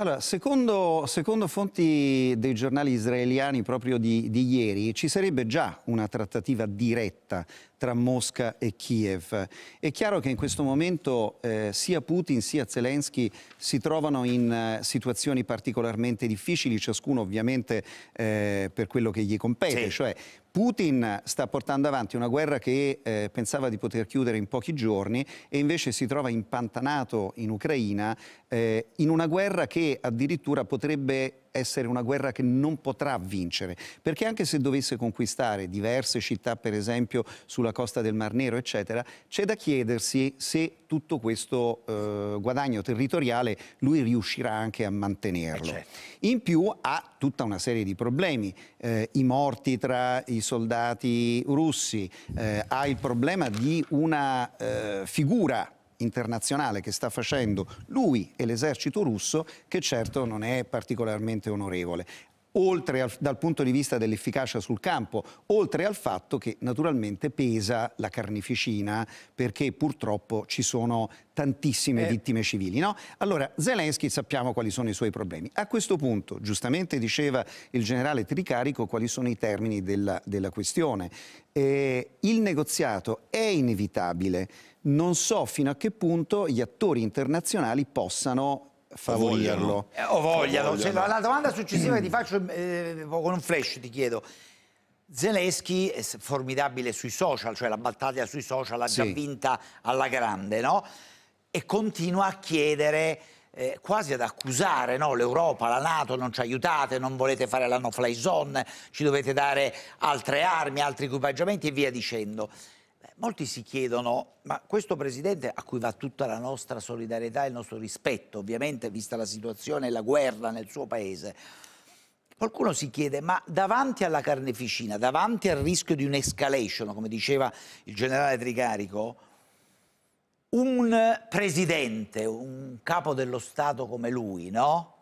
Allora, secondo, secondo, fonti dei giornali israeliani proprio di, di, ieri, ci sarebbe già una trattativa diretta tra Mosca e Kiev. È chiaro che in questo momento eh, sia Putin sia Zelensky si trovano in eh, situazioni particolarmente difficili, ciascuno ovviamente eh, per quello che gli compete, sì. cioè Putin sta portando avanti una guerra che eh, pensava di poter chiudere in pochi giorni e invece si trova impantanato in Ucraina eh, in una guerra che addirittura potrebbe essere una guerra che non potrà vincere, perché anche se dovesse conquistare diverse città, per esempio sulla costa del Mar Nero, eccetera, c'è da chiedersi se tutto questo eh, guadagno territoriale lui riuscirà anche a mantenerlo. Eh, certo. In più ha tutta una serie di problemi, eh, i morti tra i soldati russi, eh, ha il problema di una eh, figura internazionale che sta facendo lui e l'esercito russo che certo non è particolarmente onorevole oltre al, dal punto di vista dell'efficacia sul campo, oltre al fatto che naturalmente pesa la carnificina perché purtroppo ci sono tantissime eh. vittime civili. No? Allora, Zelensky sappiamo quali sono i suoi problemi. A questo punto, giustamente diceva il generale Tricarico quali sono i termini della, della questione. Eh, il negoziato è inevitabile. Non so fino a che punto gli attori internazionali possano favorirlo. Eh, o vogliano. Cioè, la, la, domanda successiva che ti faccio eh, eh con un flash ti chiedo. Zelensky è formidabile sui social, cioè la battaglia sui social l'ha sì. già vinta alla grande, no? E continua a chiedere, eh, quasi ad accusare, no? L'Europa, la Nato non ci aiutate, non volete fare la no-fly zone, ci dovete dare altre armi, altri equipaggiamenti e via dicendo. Molti si chiedono, ma questo Presidente a cui va tutta la nostra solidarietà e il nostro rispetto, ovviamente vista la situazione e la guerra nel suo Paese, qualcuno si chiede, ma davanti alla carneficina, davanti al rischio di un'escalation, come diceva il generale Tricarico, un Presidente, un capo dello Stato come lui, no?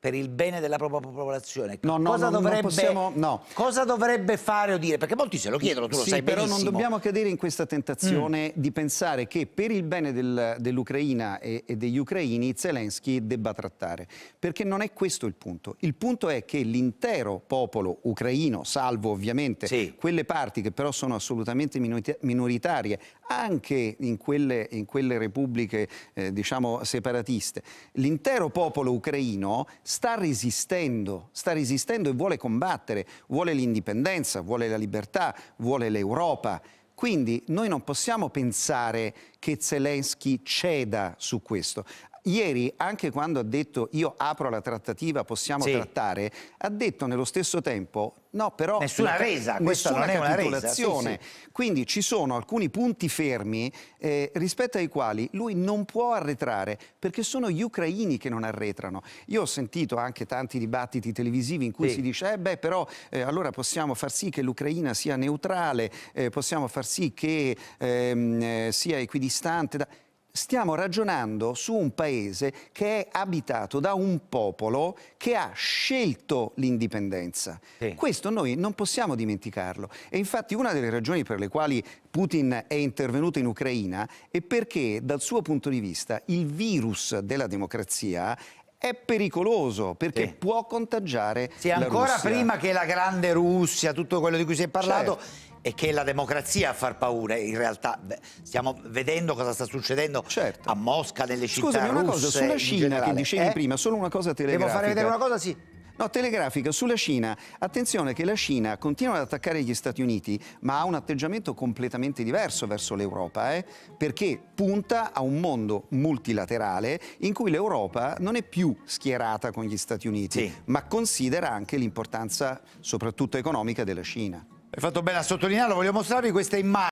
per il bene della propria popolazione, no, no, cosa, no, dovrebbe, possiamo, cosa, dovrebbe, fare o dire? Perché molti se lo chiedono, tu sì, lo sai però benissimo. non dobbiamo cadere in questa tentazione mm. di pensare che per il bene del, dell'Ucraina e, e, degli ucraini Zelensky debba trattare, perché non è questo il punto. Il punto è che l'intero popolo ucraino, salvo ovviamente sì. quelle parti che però sono assolutamente minoritarie, anche in quelle, in quelle repubbliche eh, diciamo separatiste, l'intero popolo ucraino sta resistendo, sta resistendo e vuole combattere, vuole l'indipendenza, vuole la libertà, vuole l'Europa. Quindi noi non possiamo pensare che Zelensky ceda su questo ieri, anche quando ha detto io apro la trattativa, possiamo sì. trattare, ha detto nello stesso tempo no però... Nessuna resa, questa nessuna non è una Resa, sì, sì. Quindi ci sono alcuni punti fermi eh, rispetto ai quali lui non può arretrare perché sono gli ucraini che non arretrano. Io ho sentito anche tanti dibattiti televisivi in cui si dice eh beh però eh, allora possiamo far sì che l'Ucraina sia neutrale, eh, possiamo far sì che ehm, eh, sia equidistante... Da stiamo ragionando su un paese che è abitato da un popolo che ha scelto l'indipendenza. Sì. Questo noi non possiamo dimenticarlo. E infatti una delle ragioni per le quali Putin è intervenuto in Ucraina è perché dal suo punto di vista il virus della democrazia è pericoloso perché sì. può contagiare sì, ancora Russia. prima che la grande Russia, tutto quello di cui si è parlato, certo e che la democrazia a far paura. In realtà beh, stiamo vedendo cosa sta succedendo certo. a Mosca, nelle città Scusami, russe. Scusami una cosa, sulla Cina generale, che dicevi eh? prima, solo una cosa telegrafica. Devo fare vedere una cosa, sì. No, telegrafica sulla Cina. Attenzione che la Cina continua ad attaccare gli Stati Uniti, ma ha un atteggiamento completamente diverso verso l'Europa, eh? perché punta a un mondo multilaterale in cui l'Europa non è più schierata con gli Stati Uniti, sì. ma considera anche l'importanza soprattutto economica della Cina. Hai fatto bene a sottolinearlo, voglio mostrarvi questa immagine.